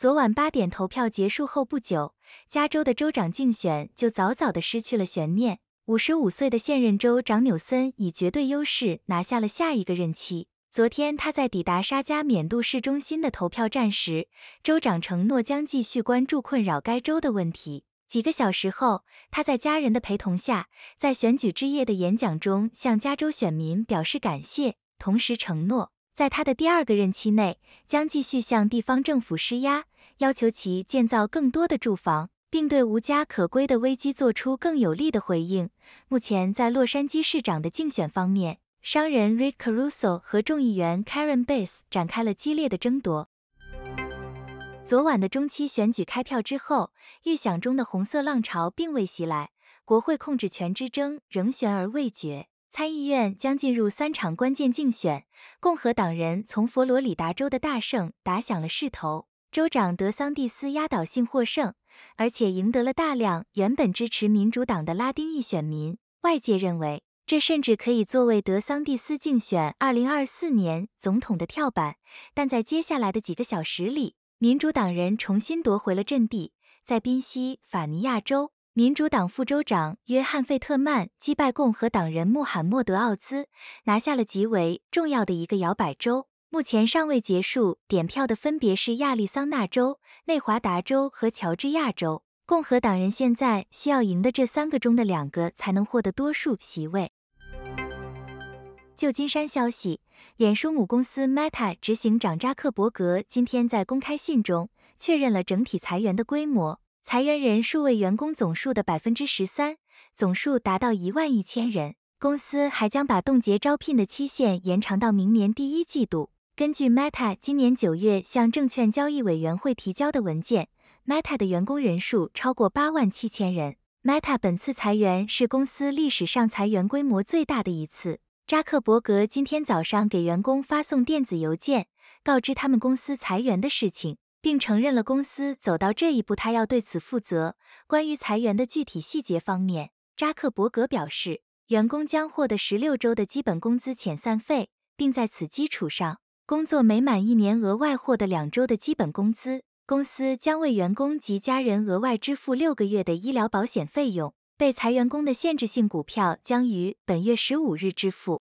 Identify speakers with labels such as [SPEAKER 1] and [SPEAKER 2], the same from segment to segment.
[SPEAKER 1] 昨晚八点投票结束后不久，加州的州长竞选就早早的失去了悬念。五十五岁的现任州长纽森以绝对优势拿下了下一个任期。昨天他在抵达沙加缅度市中心的投票站时，州长承诺将继续关注困扰该州的问题。几个小时后，他在家人的陪同下，在选举之夜的演讲中向加州选民表示感谢，同时承诺在他的第二个任期内将继续向地方政府施压。要求其建造更多的住房，并对无家可归的危机做出更有力的回应。目前，在洛杉矶市长的竞选方面，商人 Rick Caruso 和众议员 Karen Bass 展开了激烈的争夺。昨晚的中期选举开票之后，预想中的红色浪潮并未袭来，国会控制权之争仍悬而未决。参议院将进入三场关键竞选，共和党人从佛罗里达州的大胜打响了势头。州长德桑蒂斯压倒性获胜，而且赢得了大量原本支持民主党的拉丁裔选民。外界认为，这甚至可以作为德桑蒂斯竞选二零二四年总统的跳板。但在接下来的几个小时里，民主党人重新夺回了阵地。在宾夕法尼亚州，民主党副州长约翰费特曼击败共和党人穆罕默德奥兹，拿下了极为重要的一个摇摆州。目前尚未结束点票的分别是亚利桑那州、内华达州和乔治亚州。共和党人现在需要赢得这三个中的两个，才能获得多数席位。旧金山消息：脸书母公司 Meta 执行长扎克伯格今天在公开信中确认了整体裁员的规模，裁员人数为员工总数的百分之十三，总数达到一万一千人。公司还将把冻结招聘的期限延长到明年第一季度。根据 Meta 今年九月向证券交易委员会提交的文件，Meta 的员工人数超过八万七千人。Meta 本次裁员是公司历史上裁员规模最大的一次。扎克伯格今天早上给员工发送电子邮件，告知他们公司裁员的事情，并承认了公司走到这一步，他要对此负责。关于裁员的具体细节方面，扎克伯格表示，员工将获得十六周的基本工资遣散费，并在此基础上。工作每满一年，额外获得两周的基本工资。公司将为员工及家人额外支付六个月的医疗保险费用。被裁员工的限制性股票将于本月十五日支付。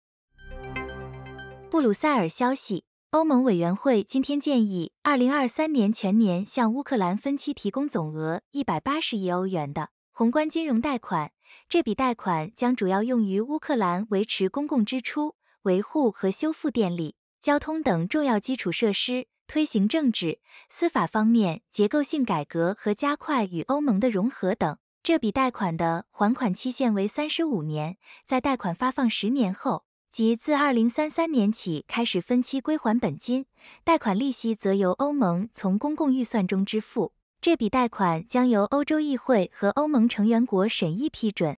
[SPEAKER 1] 布鲁塞尔消息：欧盟委员会今天建议，二零二三年全年向乌克兰分期提供总额一百八十亿欧元的宏观金融贷款。这笔贷款将主要用于乌克兰维持公共支出、维护和修复电力。交通等重要基础设施，推行政治司法方面结构性改革和加快与欧盟的融合等。这笔贷款的还款期限为三十五年，在贷款发放十年后，即自二零三三年起开始分期归还本金。贷款利息则由欧盟从公共预算中支付。这笔贷款将由欧洲议会和欧盟成员国审议批准。